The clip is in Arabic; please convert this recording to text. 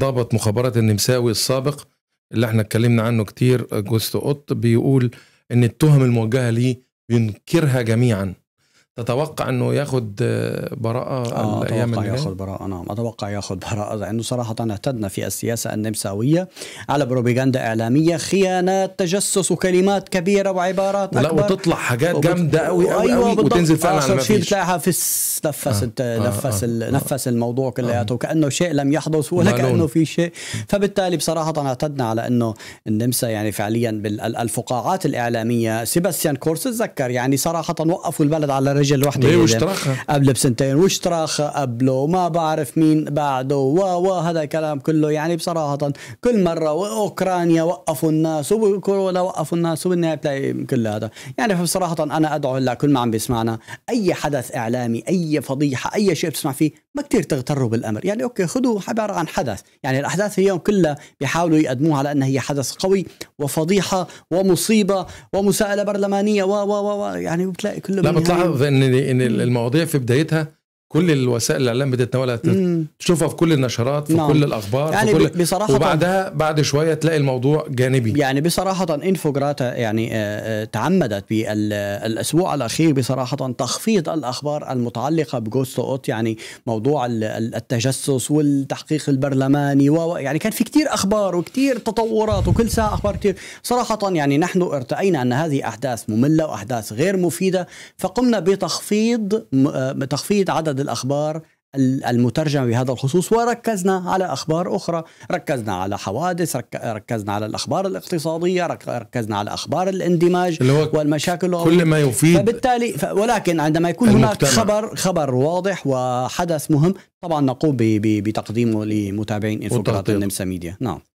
ضابط مخابرات النمساوي السابق اللي احنا اتكلمنا عنه كتير آه، جوست قط بيقول ان التهم الموجهة ليه بينكرها جميعا تتوقع انه ياخذ آه، براءه آه الايام اتوقع ياخذ براءه نعم اتوقع ياخذ براءه لانه صراحه اعتدنا في السياسه النمساويه على بروباغندا اعلاميه خيانات تجسس وكلمات كبيره وعبارات لا أكبر. وتطلع حاجات جامده قوي قوي أيوة قوي وتنزل فعلا آه، على شيء بتلاقيها في نفس آه،, آه. نفس آه. نفس الموضوع كلياته آه. كانه شيء لم يحدث ولا مالون. كانه في شيء فبالتالي بصراحه اعتدنا على انه النمسا يعني فعليا بالفقاعات الاعلاميه سيباستيان كورس تذكر يعني صراحه وقفوا البلد على رجل وحده إيه، قبل بسنتين وش تراخى قبله ما بعرف مين بعده و و هذا الكلام كله يعني بصراحه كل مره واوكرانيا وقفوا الناس وكورونا وقفوا الناس وبالنهايه بتلاقي كل هذا يعني بصراحه انا ادعو لكل ما عم بيسمعنا اي حدث اعلامي اي فضيحه اي شيء بتسمع فيه ما كثير تغتروا بالامر، يعني اوكي خذوا عباره عن حدث، يعني الاحداث اليوم كلها بيحاولوا يقدموها على انها هي حدث قوي وفضيحه ومصيبه ومساءله برلمانيه و و و يعني بتلاقي كله لا بتلاحظ ان ان المواضيع في بدايتها كل الوسائل الاعلام بتتناولها تشوفها في كل النشرات في نعم. كل الاخبار يعني في كل بصراحه وبعدها بعد شويه تلاقي الموضوع جانبي يعني بصراحه انفوجراتا يعني آه، آه، تعمدت بالاسبوع الاخير بصراحه تخفيض الاخبار المتعلقه بجوست اوت يعني موضوع التجسس والتحقيق البرلماني و يعني كان في كتير اخبار وكتير تطورات وكل ساعه اخبار كتير صراحه يعني نحن ارتأينا ان هذه احداث ممله واحداث غير مفيده فقمنا بتخفيض آه، تخفيض عدد الاخبار المترجمة بهذا الخصوص وركزنا على أخبار أخرى ركزنا على حوادث ركزنا على الأخبار الاقتصادية ركزنا على أخبار الاندماج والمشاكل كل ما يفيد فبالتالي ف... ولكن عندما يكون هناك خبر خبر واضح وحدث مهم طبعا نقوم ب... ب... بتقديمه لمتابعين انفوكرات النمسا ميديا نعم